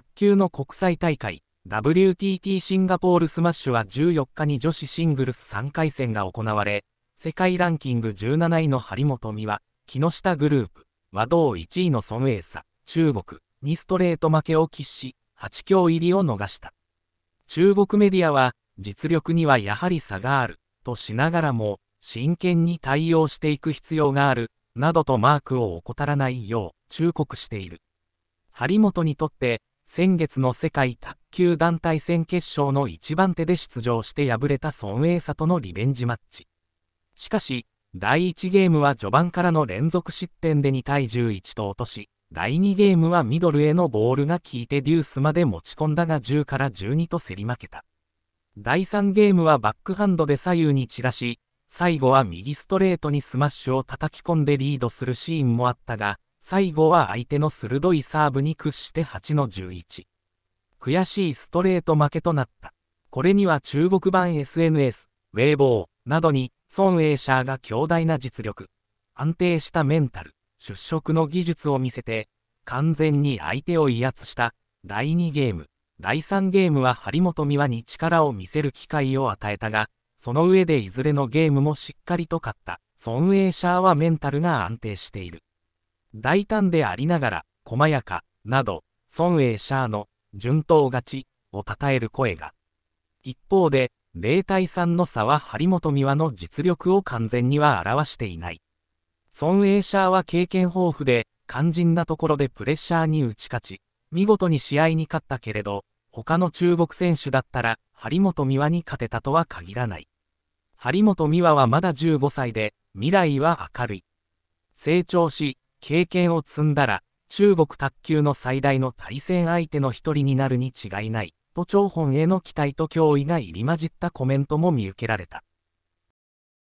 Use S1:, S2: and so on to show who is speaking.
S1: 卓球の国際大会 WTT シンガポールスマッシュは14日に女子シングルス3回戦が行われ、世界ランキング17位の張本美和、木下グループ、和道1位の孫エイサ、中国にストレート負けを喫し、8強入りを逃した。中国メディアは、実力にはやはり差がある、としながらも、真剣に対応していく必要がある、などとマークを怠らないよう忠告している。張本にとって、先月の世界卓球団体戦決勝の1番手で出場して敗れた孫エイサとのリベンジマッチ。しかし、第1ゲームは序盤からの連続失点で2対11と落とし、第2ゲームはミドルへのボールが効いてデュースまで持ち込んだが10から12と競り負けた。第3ゲームはバックハンドで左右に散らし、最後は右ストレートにスマッシュを叩き込んでリードするシーンもあったが、最後は相手の鋭いサーブに屈して8の11。悔しいストレート負けとなった。これには中国版 SNS、ウェイボーなどに、孫エイシャーが強大な実力、安定したメンタル、出色の技術を見せて、完全に相手を威圧した第2ゲーム、第3ゲームは張本美和に力を見せる機会を与えたが、その上でいずれのゲームもしっかりと勝った。孫エイシャーはメンタルが安定している。大胆でありながら、細やか、など、孫栄シャーの、順当勝ち、を称える声が。一方で、0対3の差は張本美和の実力を完全には表していない。孫栄シャーは経験豊富で、肝心なところでプレッシャーに打ち勝ち、見事に試合に勝ったけれど、他の中国選手だったら、張本美和に勝てたとは限らない。張本美和はまだ15歳で、未来は明るい。成長し、経験を積んだら、中国卓球の最大の対戦相手の一人になるに違いない、と張本への期待と脅威が入り混じったコメントも見受けられた。